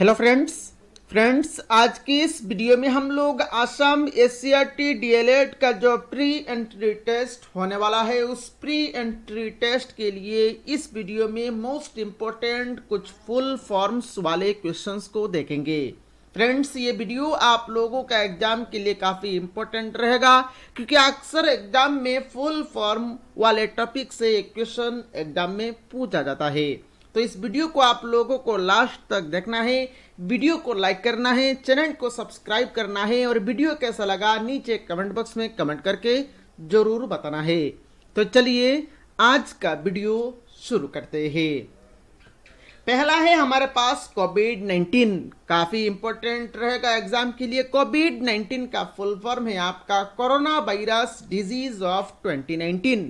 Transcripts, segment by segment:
Hello friends friends आज की इस वीडियो में हम लोग आसाम एस सी डीएलएड का जो प्री एंट्री टेस्ट होने वाला है उस प्री एंट्री टेस्ट के लिए इस वीडियो में मोस्ट इम्पोर्टेंट कुछ फुल फॉर्म्स वाले क्वेश्चंस को देखेंगे फ्रेंड्स ये वीडियो आप लोगों का एग्जाम के लिए काफ़ी इम्पोर्टेंट रहेगा क्योंकि अक्सर एग्जाम में फुल फॉर्म वाले टॉपिक से क्वेश्चन एग्जाम में पूछा जाता है तो इस वीडियो को आप लोगों को लास्ट तक देखना है वीडियो को लाइक करना है चैनल को सब्सक्राइब करना है और वीडियो कैसा लगा नीचे कमेंट बॉक्स में कमेंट करके जरूर बताना है तो चलिए आज का वीडियो शुरू करते हैं पहला है हमारे पास कोविड 19 काफी इंपॉर्टेंट रहेगा एग्जाम के लिए कोविड 19 का फुल फॉर्म है आपका corona virus disease of 2019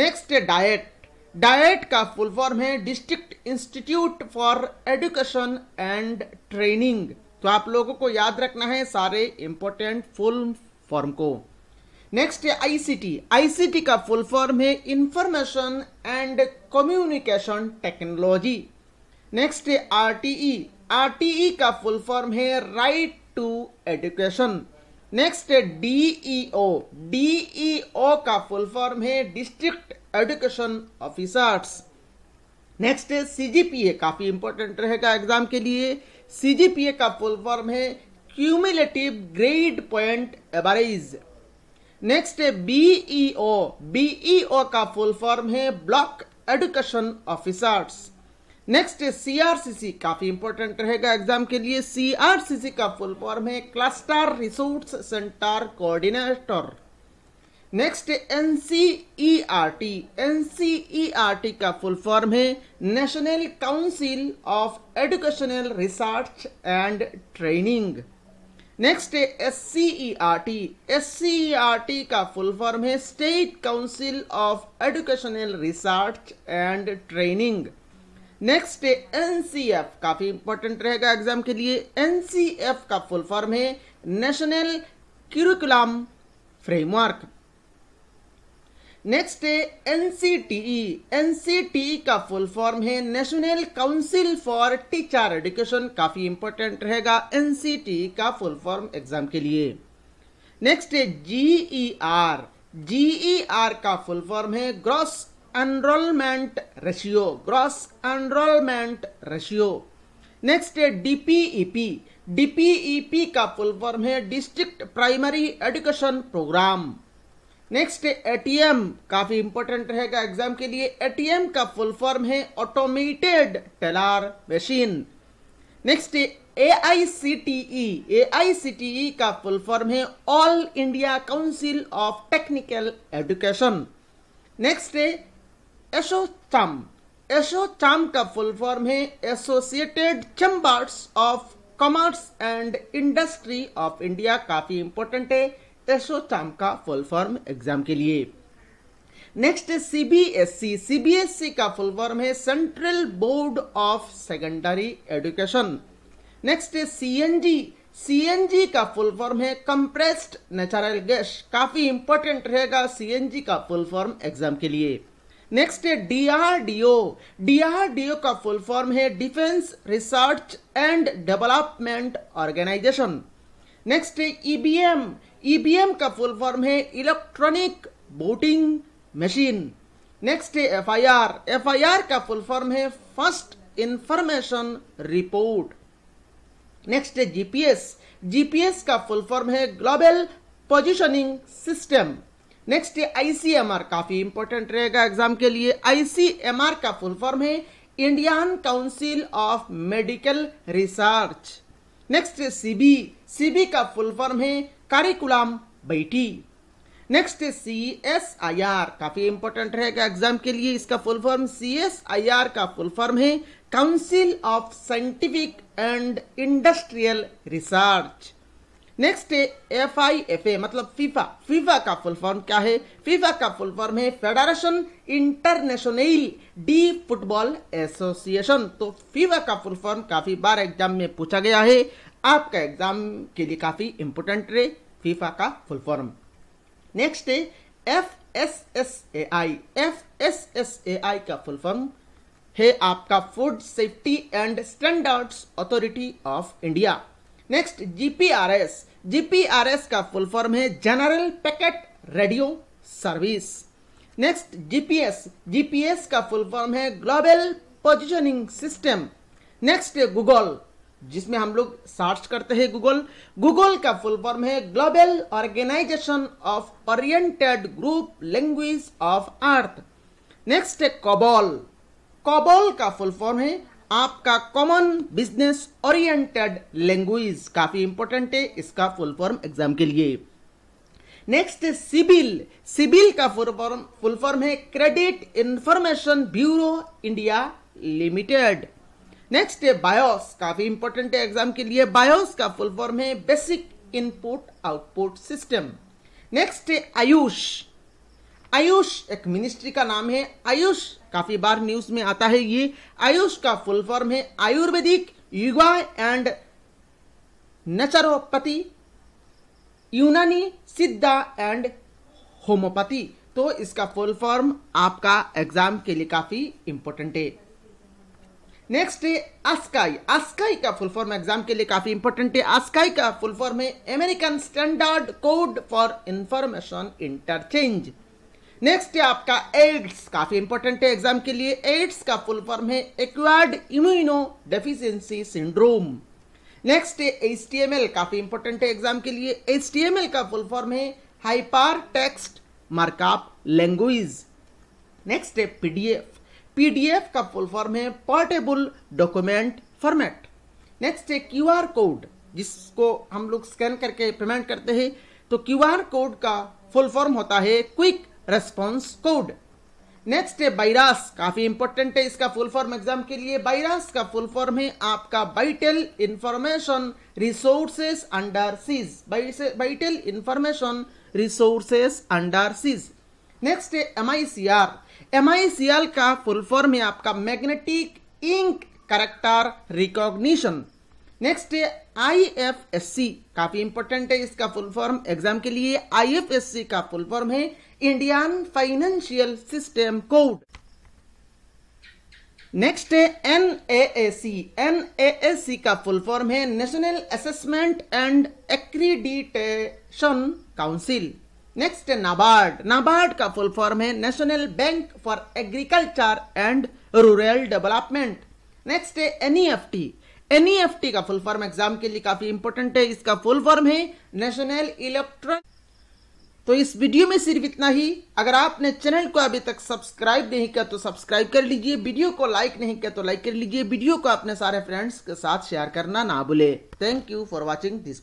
next diet diet का फुल फॉर्म है district institute for education and training तो आप लोगों को याद रखना है सारे इंपॉर्टेंट फुल फॉर्म को नेक्स्ट है आईसीटी आईसीटी का फुल फॉर्म है information and communication technology next है आरटीई आरटीई का फुल फॉर्म है राइट टू एजुकेशन नेक्स्ट है डीईओ डीईओ का फुल फॉर्म है डिस्ट्रिक्ट एडुकेशन ऑफिसर्स नेक्स्ट है सीजीपीए काफी इंपॉर्टेंट रहेगा एग्जाम के लिए सीजीपीए का फुल फॉर्म है cumulative grade point average next है बीईओ बीईओ e e का फुल फॉर्म है ब्लॉक एडुकेशन ऑफिसर्स नेक्स्ट है सीआरसीसी काफी इंपॉर्टेंट रहेगा एग्जाम के लिए सीआरसीसी का फुल फॉर्म है cluster resource centre coordinator next N C E R T N C E R T का फुल फॉर्म है national council of educational research and training next S C E R T S C E R T का full form है state council of educational research and training next N C F काफी important रहेगा exam के लिए N C F का full form है national curriculum framework next e. e है NCTE NCTE e का फुल फॉर्म है national council for teacher education काफी इंपॉर्टेंट रहेगा एनसीटीई का फुल फॉर्म एग्जाम के लिए नेक्स्ट है आर ई आर का फुल फॉर्म है gross enrolment ratio gross enrolment ratio next है डीपीईपी डीपीईपी का फुल फॉर्म है district primary education programme next ATM काफी इंपॉर्टेंट रहेगा एग्जाम के लिए एटीएम का फुल फॉर्म है automated teller machine next A I C T E A I C T E का फुल फॉर्म है all India council of technical education next है ASSOCHAM ASSOCHAM का फुल फॉर्म है associated chambers of commerce and industry of India काफी important है एसओ का full form exam के लिए next CBSE CBSE e. e का फुल फॉर्म है central board of secondary education next CNG CNG का फुल फॉर्म है कंप्रेस्ड नेचुरल गैस काफी इंपॉर्टेंट रहेगा सीएनजी का फुल फॉर्म एग्जाम के लिए नेक्स्ट है डीआरडीओ डीआरडीओ का फुल फॉर्म है defence research and development organisation next है ईबीएम e ईवीएम e का फुल फॉर्म है इलेक्ट्रॉनिक वोटिंग मशीन नेक्स्ट है एफआईआर एफआईआर का फुल फॉर्म है फर्स्ट इंफॉर्मेशन रिपोर्ट नेक्स्ट है जीपीएस जीपीएस का फुल फॉर्म है ग्लोबल पोजिशनिंग सिस्टम नेक्स्ट है आईसीएमआर काफी इंपॉर्टेंट रहेगा एग्जाम के लिए आईसीएमआर का फुल फॉर्म है Indian council of medical research next है सीबी सीबी का फुल फॉर्म है कारिकुलम बैठी नेक्स्ट है सी एस आई आर काफी इंपॉर्टेंट रहेगा एग्जाम के लिए इसका full form C S I R का फुल फॉर्म है council of scientific and industrial research next है एफ आई एफ ए मतलब फीफा फीफा का फुल फॉर्म क्या है फीफा का फुल फॉर्म है federation international de football association तो फीफा का फुल फॉर्म काफी बार एग्जाम में पूछा गया है आपका एग्जाम के लिए काफ़ी इंपोर्टेंट रहे फीफा का फुल फॉर्म नेक्स्ट है F S S A I F S S A I का फुल फॉर्म है आपका food safety and standards authority of India next GPRS GPRS का फुल फॉर्म है general packet radio service next GPS GPS का full form है global positioning system next Google जिसमें हम लोग सर्च करते हैं गूगल गूगल का फुल फॉर्म है global organization of oriented group language of earth next है कॉबॉल कबॉल का फुल फॉर्म है आपका कॉमन बिजनेस ओरिएंटेड लैंग्वेज काफी इंपॉर्टेंट है इसका फुल फॉर्म एग्जाम के लिए नेक्स्ट सिबिल सिबिल का फुल फॉर्म फुल फॉर्म है credit information bureau India limited next है बायोस काफी इंपॉर्टेंट है एग्जाम के लिए बायोस का फुल फॉर्म है basic input output system next है आयुष आयुष एक मिनिस्ट्री का नाम है आयुष काफी बार न्यूज में आता है ये आयुष का फुल फॉर्म है आयुर्वेदिक युवा एंड नेचरोपैथी यूनानी सिद्धा एंड होम्योपैथी तो इसका फुल फॉर्म आपका एग्जाम के लिए काफी इंपॉर्टेंट है नेक्स्ट है आस्काई आस्काई का फुल फॉर्म एग्जाम के लिए काफी इंपॉर्टेंट है आस्काई का फुल फॉर्म है American standard code for information interchange next है आपका एड्स काफी इंपॉर्टेंट है एग्जाम के लिए एड्स का फुल फॉर्म है acquired immuno deficiency syndrome next है एच काफी इंपॉर्टेंट है एग्जाम के लिए एच का फुल फॉर्म है hyper text markup language next है पीडीएफ पीडीएफ का फुल फॉर्म है पोर्टेबल डॉक्यूमेंट फॉर्मेट नेक्स्ट है क्यूआर कोड जिसको हम लोग स्कैन करके पेमेंट करते हैं तो क्यूआर कोड का फुल फॉर्म होता है क्विक रेस्पॉन्स कोड नेक्स्ट है बाइरास काफी इंपॉर्टेंट है इसका फुल फॉर्म एग्जाम के लिए बाइरास का फुल फॉर्म है आपका vital information resources under seize vital information resources under seize next है M I C R M का फुल फॉर्म है आपका magnetic ink character recognition next है सी काफी इंपॉर्टेंट है इसका फुल फॉर्म एग्जाम के लिए सी का फुल फॉर्म है Indian financial system code next है N A N A A C का फुल फॉर्म है national assessment and accreditation council next है नाबार्ड नाबार्ड का फुल फॉर्म है national bank for agriculture and rural development next है NEFT NEFT e e का full form exam के लिए काफी इंपोर्टेंट है इसका फुल फॉर्म है नेशनल इलेक्ट्रॉनिक तो इस वीडियो में सिर्फ इतना ही अगर आपने चैनल को अभी तक सब्सक्राइब नहीं किया तो सब्सक्राइब कर लीजिए वीडियो को लाइक नहीं किया तो लाइक कर लीजिए वीडियो को अपने सारे फ्रेंड्स के साथ शेयर करना ना भूले thank you for watching this